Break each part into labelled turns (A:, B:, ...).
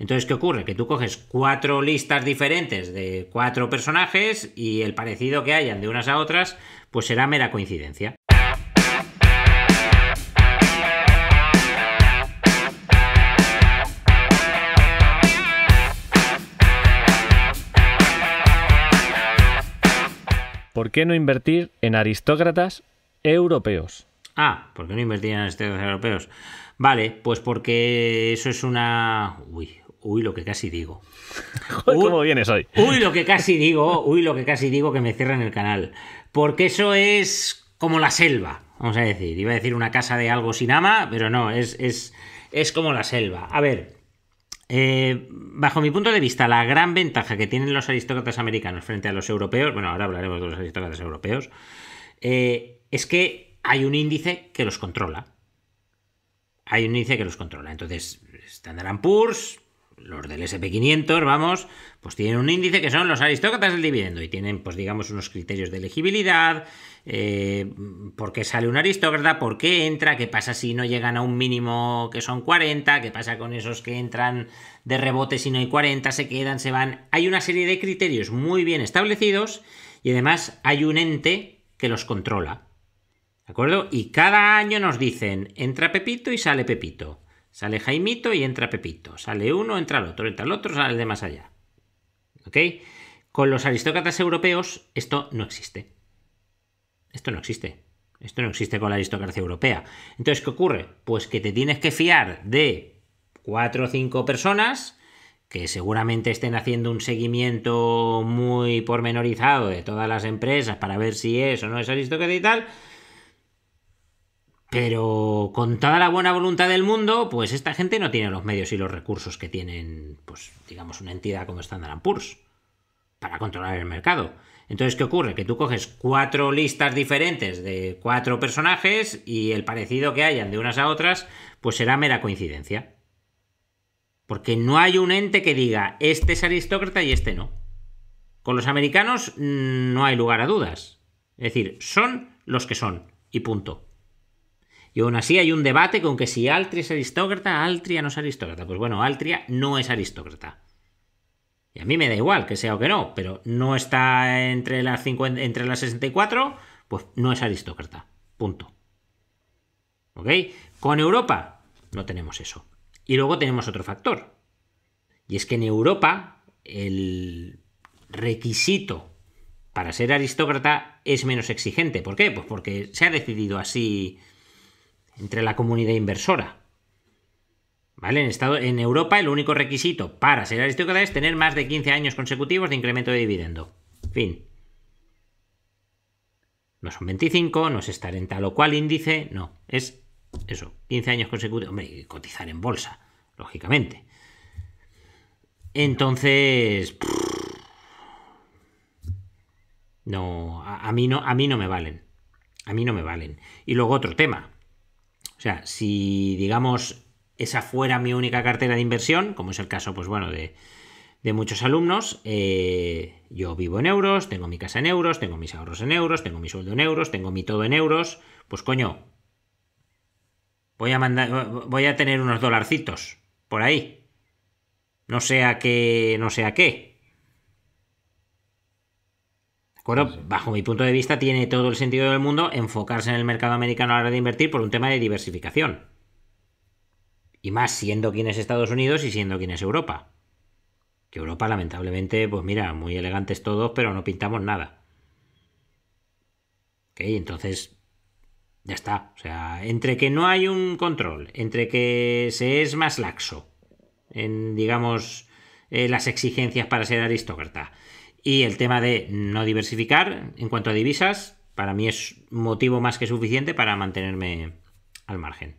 A: Entonces, ¿qué ocurre? Que tú coges cuatro listas diferentes de cuatro personajes y el parecido que hayan de unas a otras, pues será mera coincidencia. ¿Por qué no invertir en aristócratas europeos? Ah, ¿por qué no invertir en aristócratas europeos? Vale, pues porque eso es una... Uy, Uy, lo que casi digo. ¿Cómo vienes hoy? Uy, lo que casi digo, uy, lo que casi digo que me cierran el canal. Porque eso es como la selva, vamos a decir. Iba a decir una casa de algo sin ama, pero no, es, es, como la selva. A ver, eh, bajo mi punto de vista, la gran ventaja que tienen los aristócratas americanos frente a los europeos, bueno, ahora hablaremos de los aristócratas europeos, eh, es que hay un índice que los controla. Hay un índice que los controla. Entonces, Standard Poor's los del SP500, vamos, pues tienen un índice que son los aristócratas del dividendo y tienen, pues digamos, unos criterios de elegibilidad, eh, por qué sale un aristócrata, por qué entra, qué pasa si no llegan a un mínimo que son 40, qué pasa con esos que entran de rebote si no hay 40, se quedan, se van. Hay una serie de criterios muy bien establecidos y además hay un ente que los controla. ¿De acuerdo? Y cada año nos dicen, entra Pepito y sale Pepito. Sale Jaimito y entra Pepito. Sale uno, entra el otro, entra el otro, sale el de más allá. ¿Ok? Con los aristócratas europeos esto no existe. Esto no existe. Esto no existe con la aristocracia europea. Entonces, ¿qué ocurre? Pues que te tienes que fiar de cuatro o cinco personas que seguramente estén haciendo un seguimiento muy pormenorizado de todas las empresas para ver si es o no es aristocracia y tal, pero con toda la buena voluntad del mundo, pues esta gente no tiene los medios y los recursos que tienen, pues digamos, una entidad como Standard Poor's para controlar el mercado. Entonces, ¿qué ocurre? Que tú coges cuatro listas diferentes de cuatro personajes y el parecido que hayan de unas a otras, pues será mera coincidencia. Porque no hay un ente que diga, este es aristócrata y este no. Con los americanos mm, no hay lugar a dudas. Es decir, son los que son y punto. Y aún así hay un debate con que si Altria es aristócrata, Altria no es aristócrata. Pues bueno, Altria no es aristócrata. Y a mí me da igual que sea o que no, pero no está entre las, entre las 64, pues no es aristócrata. Punto. ¿Ok? Con Europa no tenemos eso. Y luego tenemos otro factor. Y es que en Europa el requisito para ser aristócrata es menos exigente. ¿Por qué? Pues porque se ha decidido así entre la comunidad inversora. ¿Vale? En, estado, en Europa el único requisito para ser aristócrata es tener más de 15 años consecutivos de incremento de dividendo. Fin. No son 25, no es estar en tal o cual índice, no. Es eso, 15 años consecutivos. Hombre, cotizar en bolsa, lógicamente. Entonces... no, mí no, a mí no me valen. A mí no me valen. Y luego otro tema. O sea, si digamos esa fuera mi única cartera de inversión, como es el caso, pues bueno, de, muchos alumnos, eh, yo vivo en euros, tengo mi casa en euros, tengo mis ahorros en euros, tengo mi sueldo en euros, tengo mi todo en euros, pues coño, voy a mandar, voy a tener unos dolarcitos por ahí. No sea que, no sea qué. Bueno, bajo mi punto de vista tiene todo el sentido del mundo enfocarse en el mercado americano a la hora de invertir por un tema de diversificación. Y más siendo quien es Estados Unidos y siendo quien es Europa. Que Europa lamentablemente, pues mira, muy elegantes todos, pero no pintamos nada. Ok, entonces ya está. O sea, entre que no hay un control, entre que se es más laxo en, digamos, eh, las exigencias para ser aristócrata, y el tema de no diversificar en cuanto a divisas, para mí es motivo más que suficiente para mantenerme al margen.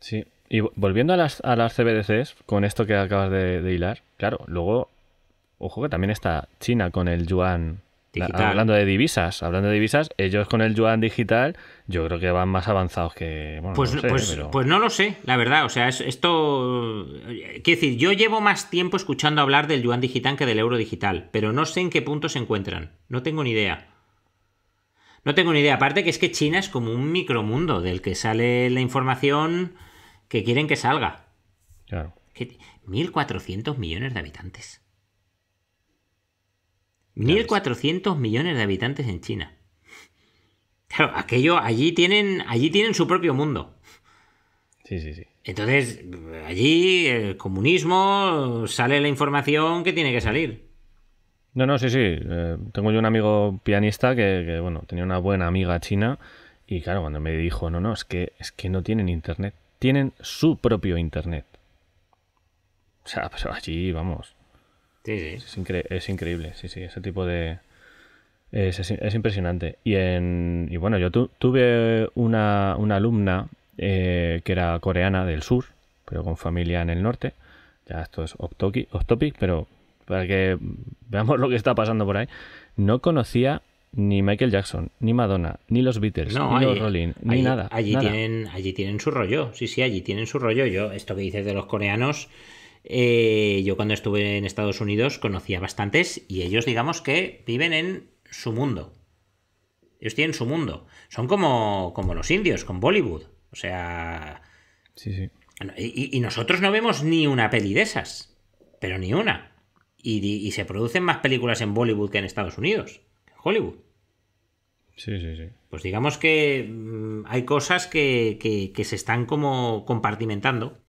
A: Sí, y volviendo a las, a CBDCs, con esto que acabas
B: de, de hilar, claro, luego, ojo que también está China con el yuan Hablando de divisas, hablando de divisas, ellos con el yuan digital, yo creo que van más avanzados que. Pues, pues,
A: pues, no lo sé, la verdad. O sea, esto. Quiero decir, yo llevo más tiempo escuchando hablar del yuan digital que del euro digital, pero no sé en qué punto se encuentran. No tengo ni idea. No tengo ni idea. Aparte que es que China es como un micromundo del que sale la información que quieren que salga. Claro. 1.400 millones de habitantes. 1.400 millones de habitantes en China. Claro, aquello, allí tienen, allí tienen su propio mundo. Sí, sí, sí. Entonces, allí el eh, comunismo sale la información que tiene que salir. No, no, sí, sí.
B: Eh, tengo yo un amigo pianista que, bueno, tenía una buena amiga china y claro, cuando me dijo, no, no, es que, es que no tienen internet, tienen su propio internet. O sea, pero pues allí, vamos, es, increíble, sí, sí, ese tipo de... Es, impresionante. Y, en, y bueno, yo tuve una, una alumna eh, que era coreana del sur, pero con familia en el norte. Ya esto es off pero para que veamos lo que está pasando por ahí. No conocía ni Michael Jackson, ni Madonna, ni los Beatles, ni los Rolling, ni nada. Allí,
A: Tienen, allí tienen su rollo, sí, sí, allí tienen su rollo. Yo, esto que dices de los coreanos, eh, yo cuando estuve en Estados Unidos conocía bastantes y ellos digamos que viven en su mundo. Ellos tienen su mundo. Son como, como los indios, con Bollywood. O sea... Sí, sí. Y, nosotros no vemos ni una peli de esas. Pero ni una. Y, se producen más películas en Bollywood que en Estados Unidos. en Hollywood. Sí, sí, sí. Pues digamos que mm, hay cosas que, que se están como compartimentando